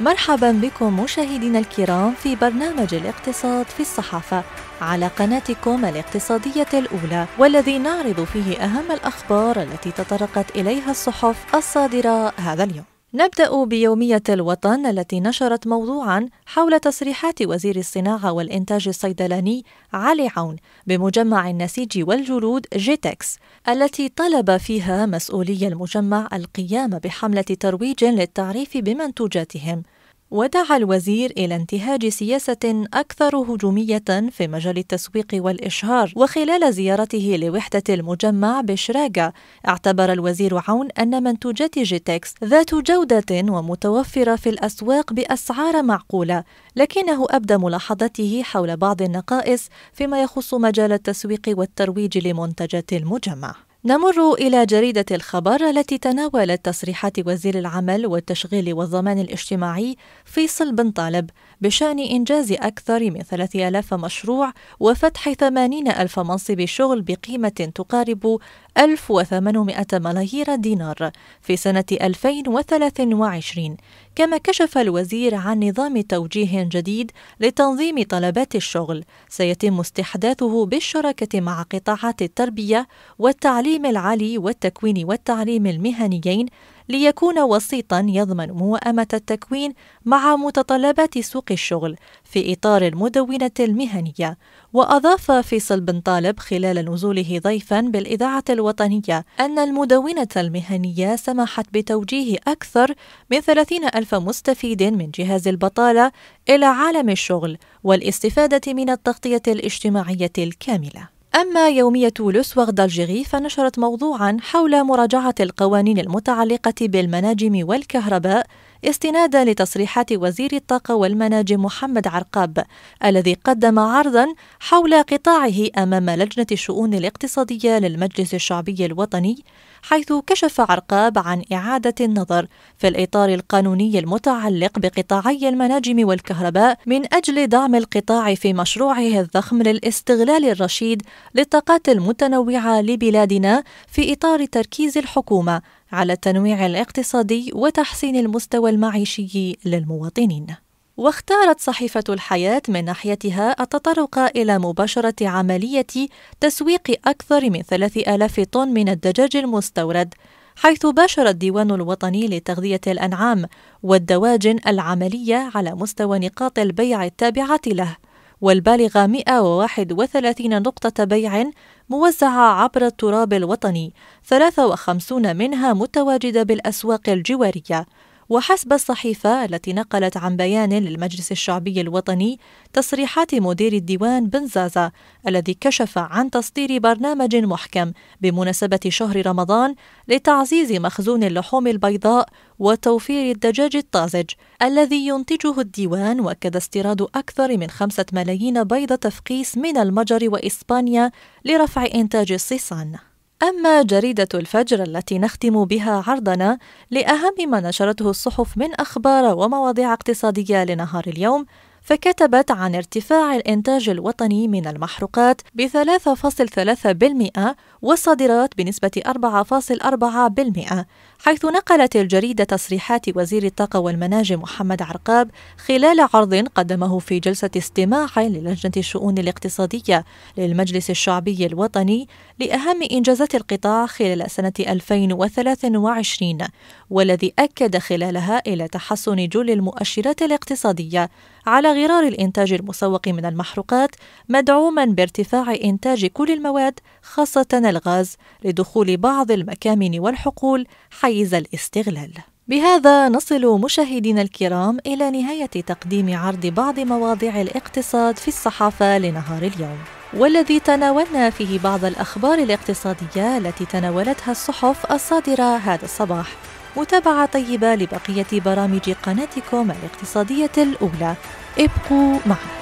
مرحبا بكم مشاهدينا الكرام في برنامج الاقتصاد في الصحافة على قناتكم الاقتصادية الأولى والذي نعرض فيه أهم الأخبار التي تطرقت إليها الصحف الصادرة هذا اليوم. نبدأ بيومية الوطن التي نشرت موضوعا حول تصريحات وزير الصناعة والإنتاج الصيدلاني علي عون بمجمع النسيج والجلود جيتكس التي طلب فيها مسؤولي المجمع القيام بحملة ترويج للتعريف بمنتوجاتهم ودعا الوزير إلى انتهاج سياسة أكثر هجومية في مجال التسويق والإشهار وخلال زيارته لوحدة المجمع بشراجة اعتبر الوزير عون أن منتوجات جيتكس ذات جودة ومتوفرة في الأسواق بأسعار معقولة لكنه أبدى ملاحظته حول بعض النقائص فيما يخص مجال التسويق والترويج لمنتجات المجمع نمر إلى جريدة الخبر التي تناولت تصريحات وزير العمل والتشغيل والضمان الاجتماعي فيصل بن طالب بشأن إنجاز أكثر من 3000 مشروع وفتح 80 ألف منصب شغل بقيمة تقارب 1800 ملايير دينار في سنة 2023 كما كشف الوزير عن نظام توجيه جديد لتنظيم طلبات الشغل سيتم استحداثه بالشراكة مع قطاعات التربية والتعليم العالي والتكوين والتعليم المهنيين ليكون وسيطا يضمن موائمة التكوين مع متطلبات سوق الشغل في إطار المدونة المهنية وأضاف فيصل بن طالب خلال نزوله ضيفا بالإذاعة الوطنية أن المدونة المهنية سمحت بتوجيه أكثر من 30 ألف مستفيد من جهاز البطالة إلى عالم الشغل والاستفادة من التغطية الاجتماعية الكاملة أما يومية لوسوغ دالجيري فنشرت موضوعا حول مراجعة القوانين المتعلقة بالمناجم والكهرباء استنادا لتصريحات وزير الطاقة والمناجم محمد عرقاب الذي قدم عرضا حول قطاعه أمام لجنة الشؤون الاقتصادية للمجلس الشعبي الوطني حيث كشف عرقاب عن إعادة النظر في الإطار القانوني المتعلق بقطاعي المناجم والكهرباء من أجل دعم القطاع في مشروعه الضخم للاستغلال الرشيد للطاقات المتنوعة لبلادنا في إطار تركيز الحكومة على التنويع الاقتصادي وتحسين المستوى المعيشي للمواطنين واختارت صحيفة الحياة من ناحيتها التطرق إلى مباشرة عملية تسويق أكثر من 3000 طن من الدجاج المستورد حيث باشر الديوان الوطني لتغذية الأنعام والدواجن العملية على مستوى نقاط البيع التابعة له والبالغة 131 نقطة بيع موزعة عبر التراب الوطني 53 منها متواجدة بالأسواق الجوارية وحسب الصحيفة التي نقلت عن بيان للمجلس الشعبي الوطني تصريحات مدير الديوان بن زازا الذي كشف عن تصدير برنامج محكم بمناسبة شهر رمضان لتعزيز مخزون اللحوم البيضاء وتوفير الدجاج الطازج الذي ينتجه الديوان وكد استيراد أكثر من خمسة ملايين بيضة تفقيس من المجر وإسبانيا لرفع إنتاج الصيصان أما جريدة الفجر التي نختم بها عرضنا لأهم ما نشرته الصحف من أخبار ومواضيع اقتصادية لنهار اليوم فكتبت عن ارتفاع الإنتاج الوطني من المحروقات ب 3.3% والصادرات بنسبة 4.4% حيث نقلت الجريدة تصريحات وزير الطاقة والمناجم محمد عرقاب خلال عرض قدمه في جلسة استماع للجنة الشؤون الاقتصادية للمجلس الشعبي الوطني لأهم إنجازات القطاع خلال سنة 2023 والذي أكد خلالها إلى تحسن جل المؤشرات الاقتصادية على غرار الإنتاج المسوق من المحروقات مدعوما بارتفاع إنتاج كل المواد خاصة الغاز لدخول بعض المكامن والحقول حيز الاستغلال. بهذا نصل مشاهدينا الكرام إلى نهاية تقديم عرض بعض مواضيع الاقتصاد في الصحافة لنهار اليوم. والذي تناولنا فيه بعض الأخبار الاقتصادية التي تناولتها الصحف الصادرة هذا الصباح. متابعة طيبة لبقية برامج قناتكم الاقتصادية الأولى ابقوا معنا